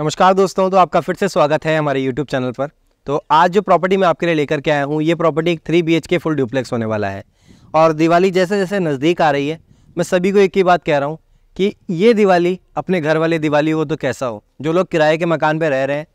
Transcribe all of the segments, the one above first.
नमस्कार दोस्तों तो आपका फिर से स्वागत है हमारे यूट्यूब चैनल पर तो आज जो प्रॉपर्टी मैं आपके लिए लेकर के आया हूँ ये प्रॉपर्टी एक three B K full duplex होने वाला है और दिवाली जैसे जैसे नज़दीक आ रही है मैं सभी को एक ही बात कह रहा हूँ कि ये दिवाली अपने घर वाले दिवाली हो तो कैसा हो जो लोग किराए के मकान पर रह रहे हैं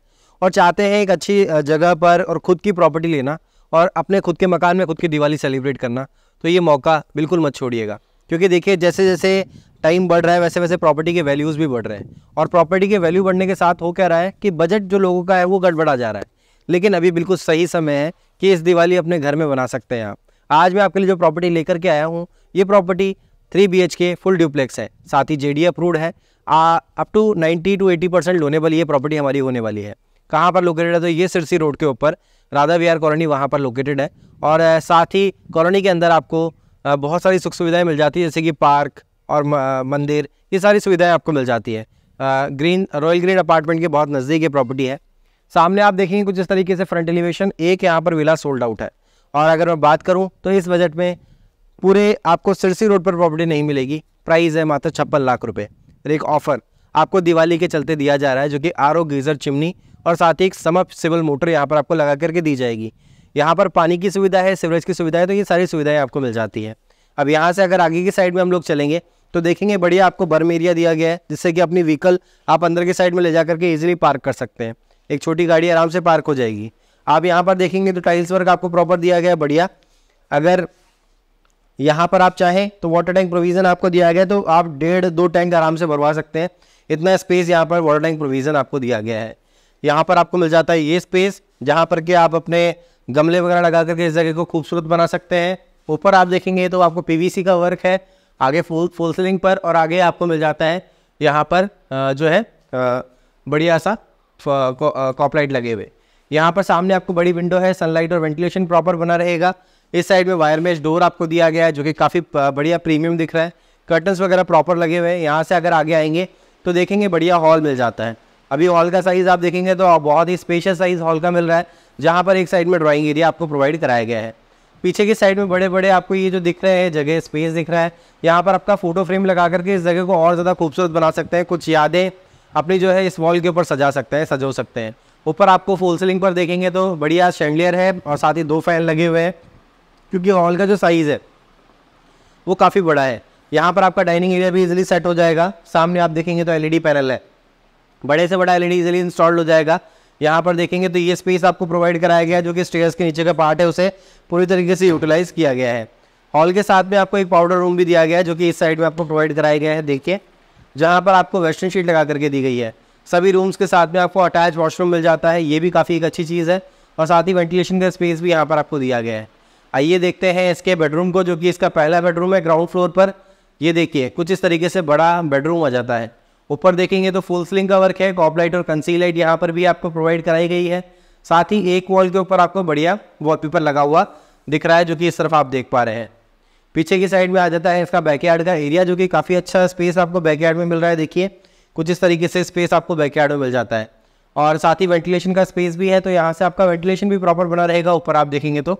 और चाहते हैं एक अच्छी जगह पर और ख़ुद की प्रॉपर्टी लेना और अपने खुद के मकान में खुद की दिवाली सेलिब्रेट करना तो ये मौका बिल्कुल मत छोड़िएगा क्योंकि देखिए जैसे जैसे टाइम बढ़ रहा है वैसे वैसे प्रॉपर्टी के वैल्यूज़ भी बढ़ रहे हैं और प्रॉपर्टी के वैल्यू बढ़ने के साथ हो क्या रहा है कि बजट जो लोगों का है वो गड़बड़ा जा रहा है लेकिन अभी बिल्कुल सही समय है कि इस दिवाली अपने घर में बना सकते हैं आप आज मैं आपके लिए जो प्रॉपर्टी लेकर के आया हूँ ये property three B H K full duplex है साथ ही जे डी अप्रूव्ड है up to ninety to eighty percent loan वाली ये प्रॉपर्टी हमारी होने वाली है कहाँ पर लोकेटेड है तो ये सिरसी रोड के ऊपर राधा विहार कॉलोनी वहाँ पर लोकेटेड है और साथ ही कॉलोनी के अंदर आपको बहुत सारी सुख सुविधाएँ मिल जाती है जैसे कि पार्क और मंदिर ये सारी सुविधाएँ आपको मिल जाती है ग्रीन रॉयल ग्रीन अपार्टमेंट के बहुत नज़दीक ये प्रॉपर्टी है सामने आप देखेंगे कुछ इस तरीके से फ्रंट एलिवेशन एक यहाँ पर विला सोल्ड आउट है और अगर मैं बात करूँ तो इस बजट में पूरे आपको सिरसी रोड पर प्रॉपर्टी नहीं मिलेगी प्राइस है मात्र छप्पन लाख रुपये और एक ऑफ़र आपको दिवाली के चलते दिया जा रहा है जो कि आर ओ गीज़र चिमनी और साथ ही एक समअप सिविल मोटर यहाँ पर आपको लगा करके दी जाएगी यहाँ पर पानी की सुविधा है सीवरेज की सुविधा है तो ये सारी सुविधाएँ आपको मिल जाती है अब यहाँ से अगर आगे की साइड में हम लोग चलेंगे तो देखेंगे बढ़िया आपको बर्म एरिया दिया गया है जिससे कि अपनी व्हीकल आप अंदर की साइड में ले जा करके ईजिली पार्क कर सकते हैं एक छोटी गाड़ी आराम से पार्क हो जाएगी आप यहाँ पर देखेंगे तो टाइल्स वर्क आपको प्रॉपर दिया गया है बढ़िया अगर यहाँ पर आप चाहें तो वाटर टैंक प्रोविज़न आपको दिया गया है तो आप डेढ़ दो टैंक आराम से भरवा सकते हैं इतना स्पेस यहाँ पर वाटर टैंक प्रोविज़न आपको दिया गया है यहाँ पर आपको मिल जाता है ये स्पेस जहाँ पर कि आप अपने गमले वगैरह लगा करके इस जगह को खूबसूरत बना सकते हैं ऊपर आप देखेंगे तो आपको पीवीसी का वर्क है आगे फुल फुल सीलिंग पर और आगे आपको मिल जाता है यहाँ पर जो है बढ़िया सा कॉपलाइट लगे हुए यहाँ पर सामने आपको बड़ी विंडो है सनलाइट और वेंटिलेशन प्रॉपर बना रहेगा इस साइड में वायर मेज डोर आपको दिया गया है जो कि काफ़ी बढ़िया प्रीमियम दिख रहा है कर्टन्स वगैरह प्रॉपर लगे हुए हैं यहाँ से अगर आगे आएंगे तो देखेंगे बढ़िया हॉल मिल जाता है अभी हॉल का साइज़ आप देखेंगे तो बहुत ही स्पेशल साइज़ हॉल का मिल रहा है जहाँ पर एक साइड में ड्राइंग एरिया आपको प्रोवाइड कराया गया है पीछे की साइड में बड़े बड़े आपको ये जो दिख रहे हैं जगह स्पेस दिख रहा है यहाँ पर आपका फोटो फ्रेम लगा करके इस जगह को और ज़्यादा खूबसूरत बना सकते हैं कुछ यादें अपनी जो है इस वॉल के ऊपर सजा सकते हैं सजो सकते हैं ऊपर आपको फुल सीलिंग पर देखेंगे तो बढ़िया शेंडलियर है और साथ ही दो फैन लगे हुए हैं क्योंकि हॉल का जो साइज़ है वो काफ़ी बड़ा है यहाँ पर आपका डाइनिंग एरिया भी इजिली सेट हो जाएगा सामने आप देखेंगे तो एल पैनल है बड़े से बड़ा एलईडी इजीली इंस्टॉल्ड हो जाएगा यहाँ पर देखेंगे तो ये स्पेस आपको प्रोवाइड कराया गया है जो कि स्टेयर्स के नीचे का पार्ट है उसे पूरी तरीके से यूटिलाइज किया गया है हॉल के साथ में आपको एक पाउडर रूम भी दिया गया है जो कि इस साइड में आपको प्रोवाइड कराया गया है देखिए जहाँ पर आपको वेस्टर्न शीट लगा करके दी गई है सभी रूम्स के साथ में आपको अटैच वॉशरूम मिल जाता है ये भी काफ़ी एक अच्छी चीज़ है और साथ ही वेंटिलेशन का स्पेस भी यहाँ पर आपको दिया गया है आइए देखते हैं इसके बेडरूम को जो कि इसका पहला बेडरूम है ग्राउंड फ्लोर पर ये देखिए कुछ इस तरीके से बड़ा बेडरूम आ जाता है ऊपर देखेंगे तो फुल स्लिंग का वर्क है कॉप लाइट और कंसील लाइट यहाँ पर भी आपको प्रोवाइड कराई गई है साथ ही एक वॉल के ऊपर आपको बढ़िया वॉलपेपर लगा हुआ दिख रहा है जो कि इस तरफ आप देख पा रहे हैं पीछे की साइड में आ जाता है इसका बैकयार्ड का एरिया जो कि काफ़ी अच्छा स्पेस आपको बैकयार्ड में मिल रहा है देखिए कुछ इस तरीके से स्पेस आपको बैकयार्ड में मिल जाता है और साथ ही वेंटिलेशन का स्पेस भी है तो यहाँ से आपका वेंटिलेशन भी प्रॉपर बना रहेगा ऊपर आप देखेंगे तो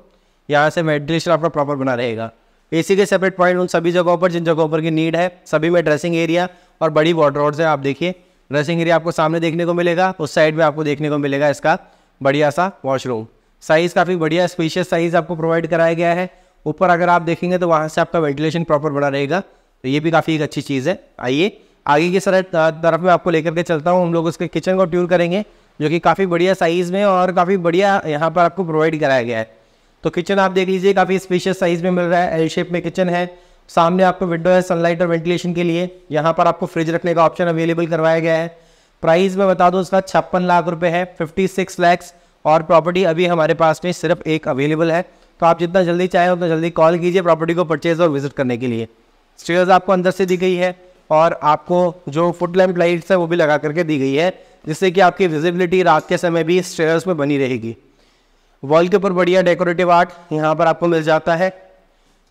यहाँ से वेंटिलेशन आपका प्रॉपर बना रहेगा एसी के सेपरेट पॉइंट उन सभी जगहों पर जिन जगहों पर की नीड है सभी में ड्रेसिंग एरिया और बड़ी वार्ड्रोड्स है आप देखिए ड्रेसिंग एरिया आपको सामने देखने को मिलेगा उस साइड में आपको देखने को मिलेगा इसका बढ़िया सा वॉशरूम साइज़ काफ़ी बढ़िया स्पेशियस साइज़ आपको प्रोवाइड कराया गया है ऊपर अगर आप देखेंगे तो वहाँ से आपका वेंटिलेशन प्रॉपर बना रहेगा तो ये भी काफ़ी एक अच्छी चीज़ है आइए आगे की सर तरफ में आपको लेकर के चलता हूँ हम लोग उसके किचन को ट्यूर करेंगे जो कि काफ़ी बढ़िया साइज़ में और काफ़ी बढ़िया यहाँ पर आपको प्रोवाइड कराया गया है तो किचन आप देख लीजिए काफ़ी स्पेशियस साइज़ में मिल रहा है एल शेप में किचन है सामने आपको विंडो है सनलाइट और वेंटिलेशन के लिए यहाँ पर आपको फ्रिज रखने का ऑप्शन अवेलेबल करवाया गया है प्राइस मैं बता दूँ उसका छप्पन लाख रुपये है फिफ्टी सिक्स लैक्स और प्रॉपर्टी अभी हमारे पास में सिर्फ एक अवेलेबल है तो आप जितना जल्दी चाहें उतना जल्दी कॉल कीजिए प्रॉपर्टी को परचेज और विजिट करने के लिए स्टेयर्स आपको अंदर से दी गई है और आपको जो फुट लैम्प लाइट्स है वो भी लगा करके दी गई है जिससे कि आपकी विजिबिलिटी रात के समय भी स्टेयर्स में बनी रहेगी वॉल के ऊपर बढ़िया डेकोरेटिव आर्ट यहाँ पर आपको मिल जाता है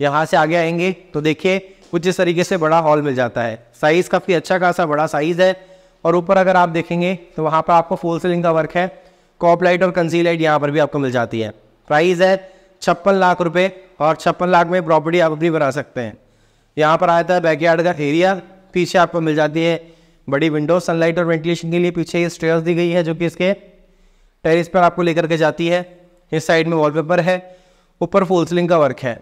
यहाँ से आगे आएंगे तो देखिए कुछ इस तरीके से बड़ा हॉल मिल जाता है साइज़ काफ़ी अच्छा खासा बड़ा साइज़ है और ऊपर अगर आप देखेंगे तो वहाँ पर आपको फुल सीलिंग का वर्क है कॉप लाइट और कंसील लाइट यहाँ पर भी आपको मिल जाती है प्राइस है छप्पन लाख रुपये और छप्पन लाख में प्रॉपर्टी आप अपनी बना सकते हैं यहाँ पर आता है बैकयार्ड का एरिया पीछे आपको मिल जाती है बड़ी विंडो सनलाइट और वेंटिलेशन के लिए पीछे ये स्टेयर्स दी गई है जो कि इसके टेरिस पर आपको लेकर के जाती है इस साइड में वॉलपेपर है ऊपर फुल सीलिंग का वर्क है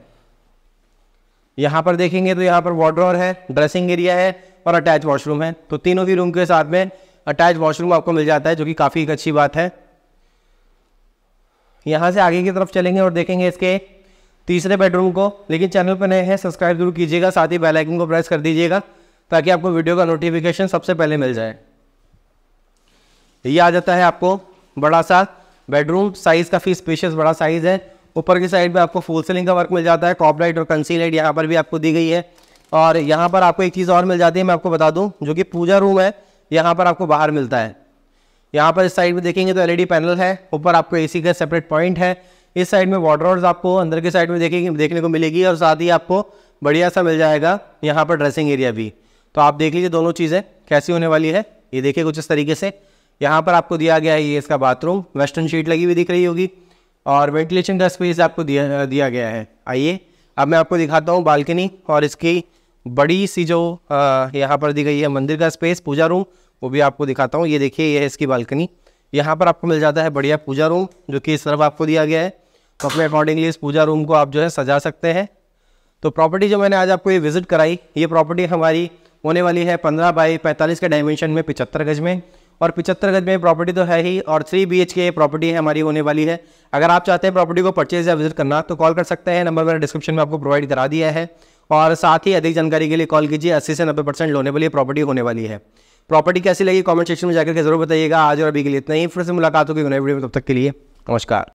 यहाँ पर देखेंगे तो यहाँ पर वॉड्रॉर है ड्रेसिंग एरिया है और अटैच वॉशरूम है तो तीनों ही रूम के साथ में अटैच वॉशरूम आपको मिल जाता है जो कि काफ़ी एक अच्छी बात है यहाँ से आगे की तरफ चलेंगे और देखेंगे इसके तीसरे बेडरूम को लेकिन चैनल पर नए हैं सब्सक्राइब जरूर कीजिएगा साथ ही बेल आइकन को प्रेस कर दीजिएगा ताकि आपको वीडियो का नोटिफिकेशन सबसे पहले मिल जाए ये आ जाता है आपको बड़ा सा बेडरूम साइज़ काफ़ी स्पेशियस बड़ा साइज़ है ऊपर की साइड में आपको फुल सीलिंग का वर्क मिल जाता है टॉप लाइट और कंसी लाइट यहाँ पर भी आपको दी गई है और यहाँ पर आपको एक चीज़ और मिल जाती है मैं आपको बता दूँ जो कि पूजा रूम है यहाँ पर आपको बाहर मिलता है यहाँ पर इस साइड में देखेंगे तो एल पैनल है ऊपर आपको ए का सेपरेट पॉइंट है इस साइड में वार्ड्रोब्स आपको अंदर की साइड में देखेंगे देखने को मिलेगी और साथ ही आपको बढ़िया सा मिल जाएगा यहाँ पर ड्रेसिंग एरिया भी तो आप देख लीजिए दोनों चीज़ें कैसी होने वाली है ये देखिए कुछ इस तरीके से यहाँ पर आपको दिया गया है ये इसका बाथरूम वेस्टर्न शीट लगी हुई दिख रही होगी और वेंटिलेशन का स्पेस आपको दिया दिया गया है आइए अब मैं आपको दिखाता हूँ बालकनी और इसकी बड़ी सी जो यहाँ पर दी गई है मंदिर का स्पेस पूजा रूम वो भी आपको दिखाता हूँ ये देखिए ये है इसकी बालकनी यहाँ पर आपको मिल जाता है बढ़िया पूजा रूम जो कि इस तरफ आपको दिया गया है तो अपने अकॉर्डिंगली इस पूजा रूम को आप जो है सजा सकते हैं तो प्रॉपर्टी जो मैंने आज आपको ये विज़िट कराई ये प्रॉपर्टी हमारी होने वाली है पंद्रह बाई पैंतालीस के डायमेंशन में पिचहत्तर गज में और पिछहत्तर गज में प्रॉपर्टी तो है ही और three B H K property हमारी होने वाली है अगर आप चाहते हैं प्रॉपर्टी को परचेज या विजिट करना तो कॉल कर सकते हैं नंबर मैंने डिस्क्रिप्शन में आपको प्रोवाइड करा दिया है और साथ ही अधिक जानकारी के लिए कॉल कीजिए अस्सी से नब्बे परसेंट लोने वाली प्रॉपर्टी होने वाली है प्रॉपर्टी कैसी लगी कमेंट सेक्शन में जाकर के जरूर बताइएगा आज और अभी के लिए इतना ही फिर से मुलाकात होगी नए वीडियो में तब तक के लिए नमस्कार